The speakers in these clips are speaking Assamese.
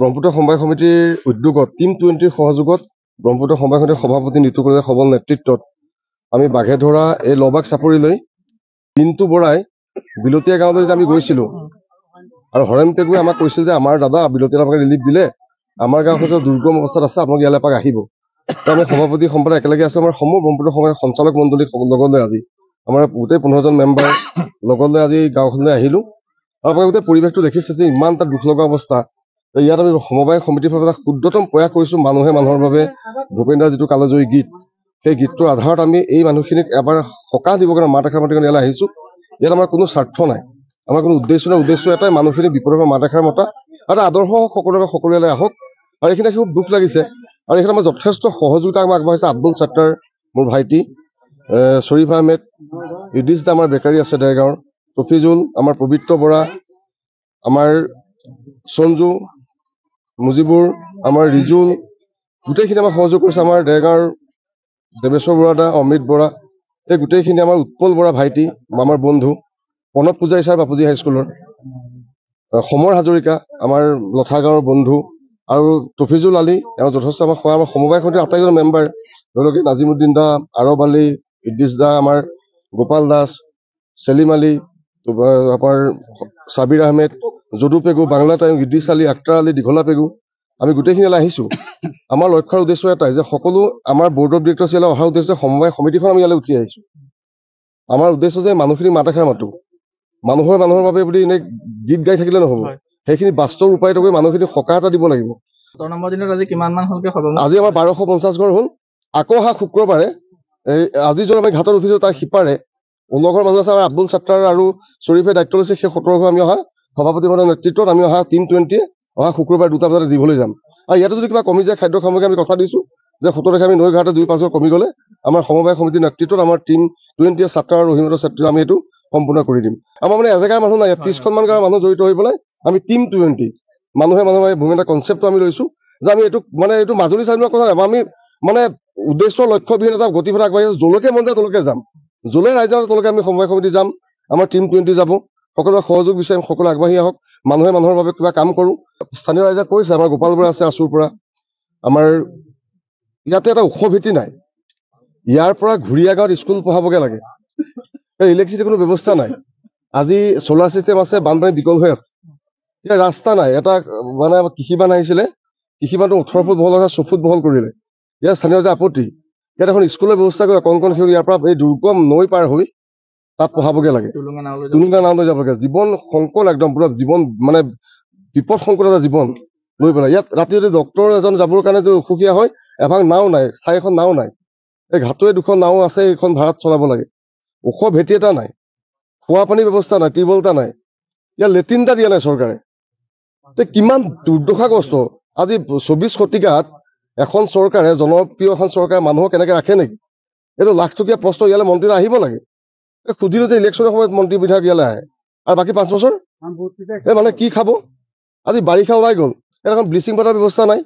ব্ৰহ্মপুত্ৰ সমবায় সমিতিৰ উদ্যোগত টিম টুৱেণ্টিৰ সহযোগত ব্ৰহ্মপুত্ৰ সমবায় সমিতিৰ সভাপতি নীতু কলিতা সবল নেতৃত্বত আমি বাঘে ধৰা এই লবাগ চাপৰি লৈ পিণ্টু বৰাই বিলতীয়া গাঁৱলৈ যেতিয়া আমি গৈছিলোঁ আৰু হৰেণ পেগুৱে আমাক কৈছিল যে আমাৰ দাদা বিলতীয়া আপোনাক ৰিলিফ দিলে আমাৰ গাঁওখন দুৰ্গম অৱস্থাত আছে আপোনালোক ইয়ালৈ পাক আহিব তো আমি সভাপতি সম্প্ৰদায় একেলগে আছোঁ আমাৰ সমূহ ব্ৰহ্মপুত্ৰ সমবায় সঞ্চালক মণ্ডলী লগত লৈ আজি আমাৰ গোটেই পোন্ধৰজন মেম্বাৰ লগত লৈ আজি গাঁওখনলৈ আহিলোঁ আৰু আপোনালোকে গোটেই পৰিৱেশটো দেখিছে যে ইমান এটা দুখ লগা অৱস্থা ইয়াত আমি সমবায় সমিতিৰ ফালে এটা ক্ষুদ্ৰতম প্ৰয়াস কৰিছোঁ মানুহে মানুহৰ বাবে ভূপেন্দ্ৰ যিটো কালজয়ী গীত সেই গীতটোৰ আধাৰত আমি এই মানুহখিনিক এবাৰ সকাহ দিবৰ কাৰণে মাত এষাৰ মাতি কাৰণে ইয়ালৈ আহিছোঁ ইয়াত আমাৰ কোনো স্বাৰ্থ নাই আমাৰ কোনো উদ্দেশ্য নাই উদ্দেশ্য এটাই মানুহখিনিক বিপদৰ পৰা মাত এষাৰ মতা আৰু আদৰ্শ হওক সকলোকে সকলো ইয়ালৈ আহক আৰু এইখিনি খুব দুখ লাগিছে আৰু এইখিনি আমাৰ যথেষ্ট সহযোগিতা আমাক আগবঢ়াইছে আব্দুল ছাত্তাৰ মোৰ ভাইটি শ্বৰিফ আহমেদ ইডিছ দা আমাৰ বেকাৰী আছে ডেৰগাঁৱৰ তফিজুল আমাৰ পবিত্ৰ বৰা আমাৰ সঞ্জু মুজিবুৰ আমাৰ ৰিজুল গোটেইখিনি আমাক সহযোগ কৰিছে আমাৰ ডেৰগাঁৱৰ দেৱেশ্বৰ বৰাদা অমৃত বৰা এই গোটেইখিনি আমাৰ উৎপল বৰা ভাইটি আমাৰ বন্ধু প্ৰণৱ পূজাৰি ছাৰ বাপুজী হাইস্কুলৰ সমৰ হাজৰিকা আমাৰ লথা গাঁৱৰ বন্ধু আৰু তফিজুল আলী তেওঁ যথেষ্ট আমাক সহায় আমাৰ সমবায় সমিতিৰ আটাইজন মেম্বাৰ ধৰি লওক নাজিমুদ্দিন দা আৰব আলী ইদ্দিছ দা আমাৰ গোপাল দাস চেলিম আলী আমাৰ চাবিৰ আহমেদ যদু পেগু বাংলা টাইম গিদ্ধিশালী আক্তাৰ আলী দীঘলা পেগু আমি গোটেইখিনি গোটেইখিনিলৈ আহিছোঁ আমাৰ লক্ষ্যৰ উদ্দেশ্য এটাই যে সকলো আমাৰ বৰ্ড অফ ডিৰেক্টৰ্ছ অহাৰ উদ্দেশ্য সমবায় সমিতিখন আমি ইয়ালৈ উঠি আহিছোঁ আমাৰ উদ্দেশ্য যে মানুহখিনি মাতাখেৰে মাতোঁ মানুহৰ মানুহৰ বাবে বুলি এনেই গীত গাই থাকিলে নহ'ব সেইখিনি বাস্তৱ ৰূপায়িত কৰি মানুহখিনি সকাহ এটা দিব লাগিব আজি আমাৰ বাৰশ পঞ্চাছ ঘৰ হ'ল আকৌ অহা শুক্ৰবাৰে এই আজি যদি আমি ঘাটত উঠিছোঁ তাৰ সিপাৰে ঊনঘৰ মাজত আছে আমাৰ আব্দুল ছাত্ৰাৰ আৰু শ্বৰীফে দায়িত্ব লৈছে সেই সোতৰ ঘৰ আমি অহা সভাপতি পদৰ নেতৃত্বত আমি অহা টিম টুৱেণ্টিয়ে অহা শুক্ৰবাৰে দুটা বজাতে দিবলৈ যাম আৰু ইয়াতে যদি কিবা কমি যায় খাদ্য সামগ্ৰী আমি কথা দিছোঁ যে সোতৰ তাৰিখে আমি নৈ ঘাটে দুই পাঁচ কমি গ'লে আমাৰ সমবায় সমিতিৰ নেতৃত্বত আমাৰ টিম টুৱেণ্টিয়ে ছাত্ৰ আৰু ৰহিমত ছাত্ৰীয় আমি এইটো সম্পূৰ্ণ কৰি দিম আমাৰ মানে এজেগাৰ মানুহ নাই ইয়াত ত্ৰিছখনমান গাঁৱৰ মানুহ জড়িত হৈ পেলাই আমি টিম টুৱেণ্টি মানুহে মানুহে ভূমি এটা কনচেপ্টটো আমি লৈছোঁ যে আমি এইটো মানে এইটো মাজুলী চাইনৰ কথা নাই আমি মানে উদ্দেশ্য লক্ষ্যবিহীন এটা গতিপথ আগবাঢ়ি আছোঁ যলৈকে মন যায় তলৈকে যাম যলৈ ৰাইজৰ তলৈকে আমি সমবায় সমিতি যাম আমাৰ টিম টুৱেণ্টি যাব সকলোৱে সহযোগ বিচাৰিম সকলো আগবাঢ়ি আহক মানুহে মানুহৰ বাবে কিবা কাম কৰোঁ স্থানীয় ৰাইজে কৈছে আমাৰ গোপালপুৰা আছে আছুৰ পৰা আমাৰ ইয়াতে এটা ওখ ভেটি নাই ইয়াৰ পৰা ঘূৰিয়া গাঁৱত স্কুল পঢ়াবগৈ লাগে ইলেক্ট্ৰিচিটিৰ কোনো ব্যৱস্থা নাই আজি চ'লাৰ ছিষ্টেম আছে বানপানী বিকল হৈ আছে এতিয়া ৰাস্তা নাই এটা মানে কৃষি বান আহিছিলে কৃষি বানটো ওঠৰ ফুট বহল আছে ফুট বহল কৰিলে ইয়াৰ স্থানীয় যে আপত্তি ইয়াত এখন স্কুলৰ ব্যৱস্থা কৰি কণ কণ শিশু ইয়াৰ পৰা এই দুৰ্গম নৈ পাৰ হৈ তাত পঢ়াবগে লাগে টুলুঙা টুলুঙ্গা নাৱলৈ যাবগে জীৱন সংকট একদম পুৰা জীৱন মানে বিপদ সংকট এটা জীৱন লৈ পেলাই ইয়াত ৰাতি যদি ডক্তৰ এজন যাবৰ কাৰণে যদি অসুখীয়া হয় এভাগ নাও নাই চাই এখন নাও নাই এই ঘাটোৱে দুখন নাও আছে এইখন ভাড়াত চলাব লাগে ওখ ভেটি এটা নাই খোৱা পানীৰ ব্যৱস্থা নাই টিউবৱেল এটা নাই ইয়াত লেট্ৰিন এটা দিয়া নাই চৰকাৰে এতিয়া কিমান দুৰ্দশাগ্ৰস্ত আজি চৌবিছ শতিকাত এখন চৰকাৰে জনপ্ৰিয় এখন চৰকাৰে মানুহক কেনেকে ৰাখে নেকি এইটো লাখটকীয়া প্ৰশ্ন ইয়ালৈ মন্ত্ৰীলৈ আহিব লাগে সুধিলো যে ইলেকশ্যনৰ সময়ত মন্ত্ৰী বিধায়ক ইয়ালৈ আহে আৰু বাকী পাঁচ বছৰ এই মানে কি খাব আজি বাৰিষা ওলাই গ'ল এনেকুৱা ব্লিচিং পাউডাৰ ব্যৱস্থা নাই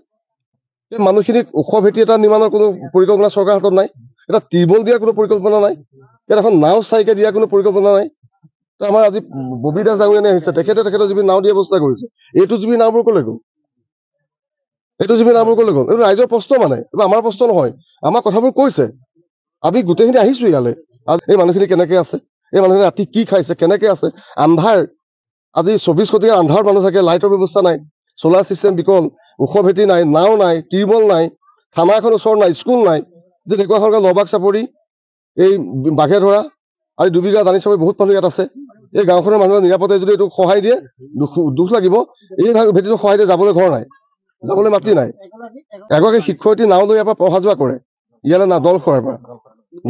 এই মানুহখিনিক ওখ ভেটি এটা নিৰ্মাণৰ কোনো পৰিকল্পনা চৰকাৰৰ হাতত নাই এটা টিউবৱেল দিয়াৰ কোনো পৰিকল্পনা নাই ইয়াত এখন নাও চাইকে দিয়াৰ কোনো পৰিকল্পনা নাই আমাৰ আজি ববী দাস ডাঙৰীয়ানে আহিছে তেখেতে তেখেতৰ জুবি নাও দিয়াৰ ব্যৱস্থা কৰিছে এইটো জুবি নাওবোৰ ক'লৈ গ'ল এইটো জুবি নাওবোৰ ক'লৈ গ'ল এইটো ৰাইজৰ প্ৰশ্ন মানে এইটো আমাৰ প্ৰশ্ন নহয় আমাৰ কথাবোৰ কৈছে আমি গোটেইখিনি আহিছো ইয়ালৈ আজি এই মানুহখিনি কেনেকে আছে এই মানুহখিনি ৰাতি কি খাইছে কেনেকে আছে আন্ধাৰ আজি চৌব্বিছ কোটি আন্ধাৰ মানুহ থাকে লাইটৰ ব্যৱস্থা নাই চ'লাৰ ছিষ্টেম বিকল ওখ ভেটি নাই নাও নাই টিউবৱেল নাই থানা এখন ওচৰ নাই স্কুল নাই যে তেনেকুৱা হ'লগৈ লবাগ চাপৰি এই বাঘে ধৰা আজি দুবিঘা দানি চাপৰি বহুত মানুহ ইয়াত আছে এই গাঁওখনৰ মানুহে নিৰাপদে যদি এইটো সহায় দিয়ে দুখ লাগিব এই ভেটিটো সহায় দিয়ে যাবলৈ ঘৰ নাই যাবলৈ মাতি নাই এগৰাকী শিক্ষয়িত্ৰী নাও লৈ ইয়াৰ পৰা পঢ়া যোৱা কৰে ইয়ালৈ নাদল খোৱাৰ পৰা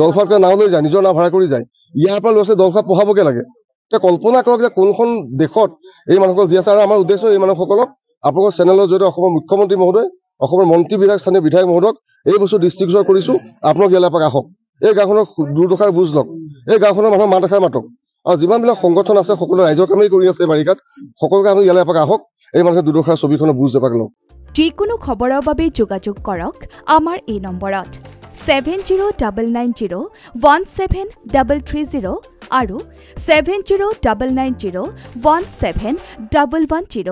দলফাত নাও লৈ যায় নিজৰ নাও ভাড়া কৰি যায় ইয়াৰ পৰা ল'ৰা ছোৱালী দলফাত পঢ়াবগৈ লাগে এতিয়া কল্পনা কৰক যে কোনখন দেশত এই মানুহক জি আছে আৰু আমাৰ উদ্দেশ্য এই মানুহসকলক আপোনালোকৰ চেনেলৰ জৰিয়তে অসমৰ মুখ্যমন্ত্ৰী মহোদয় অসমৰ মন্ত্ৰী বিধায়ক স্থানীয় বিধায়ক মহোদয়ক এই বস্তু দৃষ্টিগোচৰ কৰিছো আপোনালোক ইয়ালৈ পৰা আহক এই গাঁওখনৰ দুৰ্দশাৰ বুজ লওক এই গাঁওখনৰ মানুহৰ মাত দেখাৰ মাতক আৰু যিমানবিলাক সংগঠন আছে সকলো ৰাইজৰ কামেই কৰি আছে বাৰিকাত সকলোকে কামে ইয়ালৈ পাক আহক এই মানুহে দুৰ্দশাৰ ছবিখনৰ বুজ নাপাক লওক যিকোনো খবৰৰ বাবে যোগাযোগ কৰক আমাৰ এই নম্বৰত seven zero' double nine zero' one seven double three zero' আৰু seven zero' double nine zero' one seven double one zero'